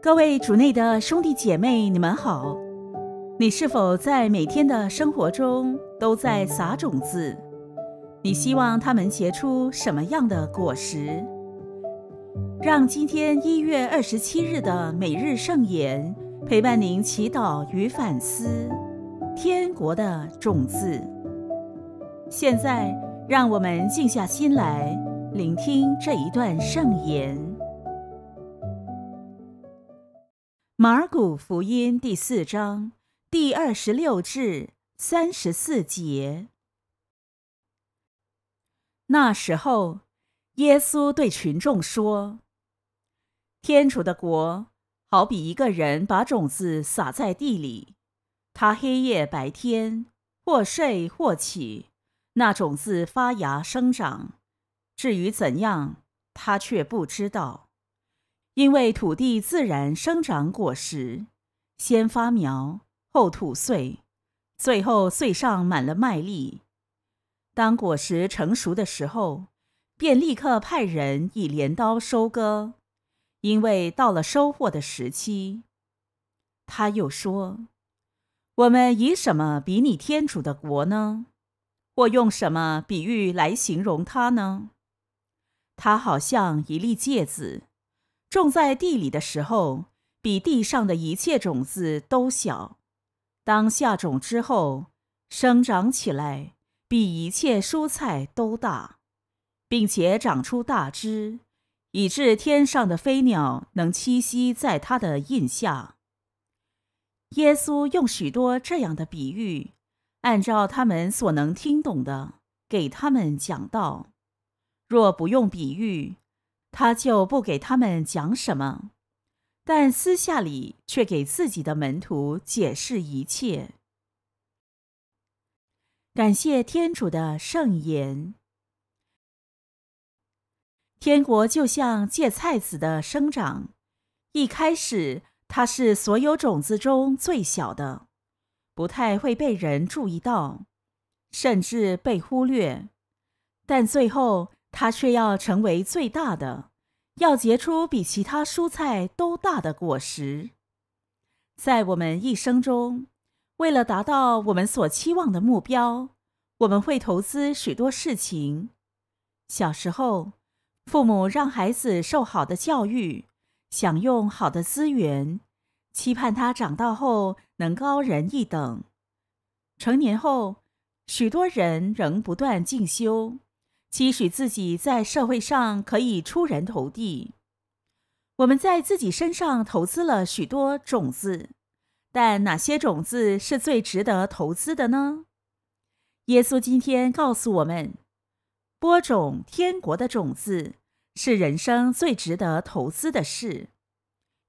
各位主内的兄弟姐妹，你们好。你是否在每天的生活中都在撒种子？你希望他们结出什么样的果实？让今天一月二十七日的每日圣言陪伴您祈祷与反思。天国的种子。现在，让我们静下心来聆听这一段圣言。马古福音第四章第二十六至三十四节。那时候，耶稣对群众说：“天主的国，好比一个人把种子撒在地里，他黑夜白天或睡或起，那种子发芽生长，至于怎样，他却不知道。”因为土地自然生长果实，先发苗，后吐穗，最后穗上满了麦粒。当果实成熟的时候，便立刻派人以镰刀收割。因为到了收获的时期，他又说：“我们以什么比拟天主的国呢？我用什么比喻来形容他呢？他好像一粒芥子。”种在地里的时候，比地上的一切种子都小；当下种之后，生长起来比一切蔬菜都大，并且长出大枝，以致天上的飞鸟能栖息在它的印下。耶稣用许多这样的比喻，按照他们所能听懂的，给他们讲道。若不用比喻，他就不给他们讲什么，但私下里却给自己的门徒解释一切。感谢天主的圣言，天国就像芥菜子的生长，一开始它是所有种子中最小的，不太会被人注意到，甚至被忽略，但最后。它却要成为最大的，要结出比其他蔬菜都大的果实。在我们一生中，为了达到我们所期望的目标，我们会投资许多事情。小时候，父母让孩子受好的教育，享用好的资源，期盼他长大后能高人一等。成年后，许多人仍不断进修。期许自己在社会上可以出人头地。我们在自己身上投资了许多种子，但哪些种子是最值得投资的呢？耶稣今天告诉我们，播种天国的种子是人生最值得投资的事，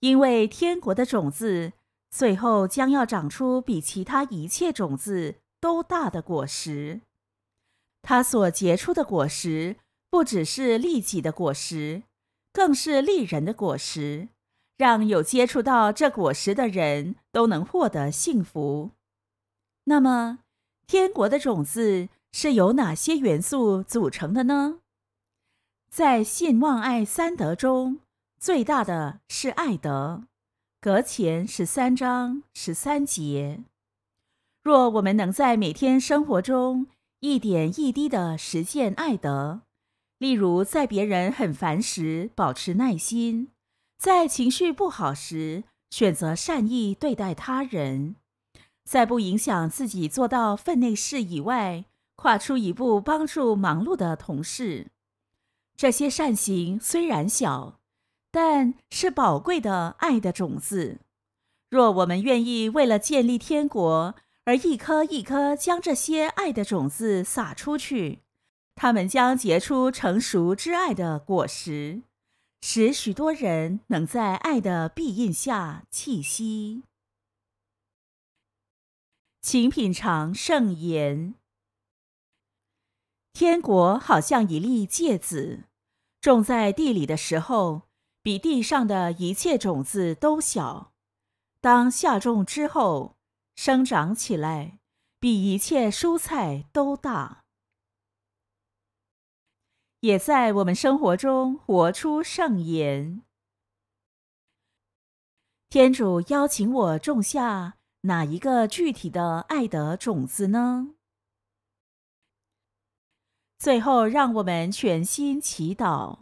因为天国的种子最后将要长出比其他一切种子都大的果实。它所结出的果实，不只是利己的果实，更是利人的果实，让有接触到这果实的人都能获得幸福。那么，天国的种子是由哪些元素组成的呢？在信望爱三德中，最大的是爱德。隔前十三章十三节，若我们能在每天生活中。一点一滴的实践爱德，例如在别人很烦时保持耐心，在情绪不好时选择善意对待他人，在不影响自己做到分内事以外，跨出一步帮助忙碌的同事。这些善行虽然小，但是宝贵的爱的种子。若我们愿意为了建立天国。而一颗一颗将这些爱的种子撒出去，它们将结出成熟之爱的果实，使许多人能在爱的庇荫下栖息。请品尝圣言：天国好像一粒芥子，种在地里的时候，比地上的一切种子都小。当下种之后，生长起来，比一切蔬菜都大，也在我们生活中活出圣言。天主邀请我种下哪一个具体的爱的种子呢？最后，让我们全心祈祷：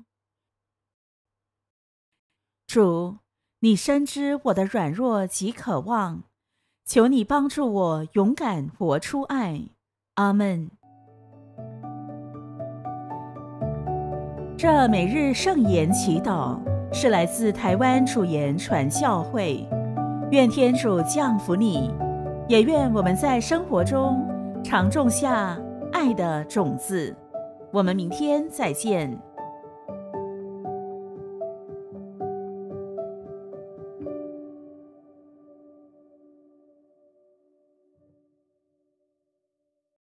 主，你深知我的软弱及渴望。求你帮助我勇敢活出爱，阿门。这每日圣言祈祷是来自台湾主言传教会，愿天主降福你，也愿我们在生活中常种下爱的种子。我们明天再见。